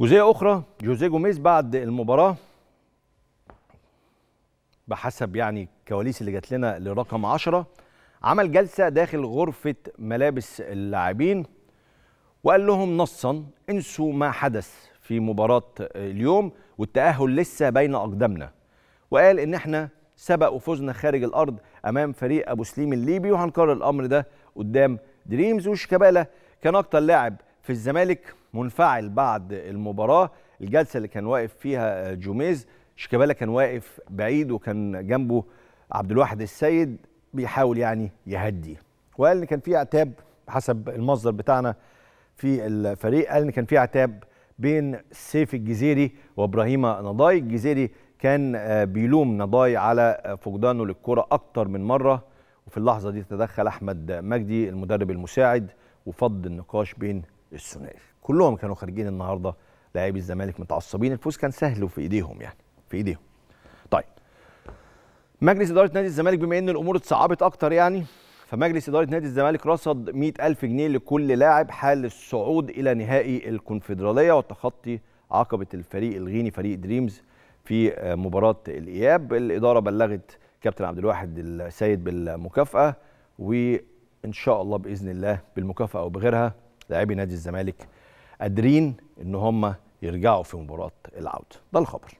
جزئيه اخرى جوزيه جوميز بعد المباراه بحسب يعني الكواليس اللي جات لنا لرقم 10 عمل جلسه داخل غرفه ملابس اللاعبين وقال لهم نصا انسوا ما حدث في مباراه اليوم والتاهل لسه بين اقدامنا وقال ان احنا سبق وفزنا خارج الارض امام فريق ابو سليم الليبي وهنكرر الامر ده قدام دريمز وشيكابالا كان اكتر لاعب في الزمالك منفعل بعد المباراه الجلسه اللي كان واقف فيها آه، جوميز شيكابالا كان واقف بعيد وكان جنبه عبد الواحد السيد بيحاول يعني يهدي وقال ان كان في عتاب حسب المصدر بتاعنا في الفريق قال ان كان في عتاب بين سيف الجزيري وابراهيم نضاي الجزيري كان آه، بيلوم نضاي على آه، فقدانه للكره اكتر من مره وفي اللحظه دي تدخل احمد مجدي المدرب المساعد وفض النقاش بين الثنائي كلهم كانوا خارجين النهارده لاعبي الزمالك متعصبين الفوز كان سهل وفي ايديهم يعني في ايديهم طيب مجلس اداره نادي الزمالك بما ان الامور اتصعبت اكتر يعني فمجلس اداره نادي الزمالك رصد 100000 جنيه لكل لاعب حال الصعود الى نهائي الكونفدراليه وتخطي عقبه الفريق الغيني فريق دريمز في مباراه الاياب الاداره بلغت كابتن عبد الواحد السيد بالمكافاه وان شاء الله باذن الله بالمكافاه او بغيرها لاعبي نادي الزمالك قادرين ان هم يرجعوا في مباراه العوده ده الخبر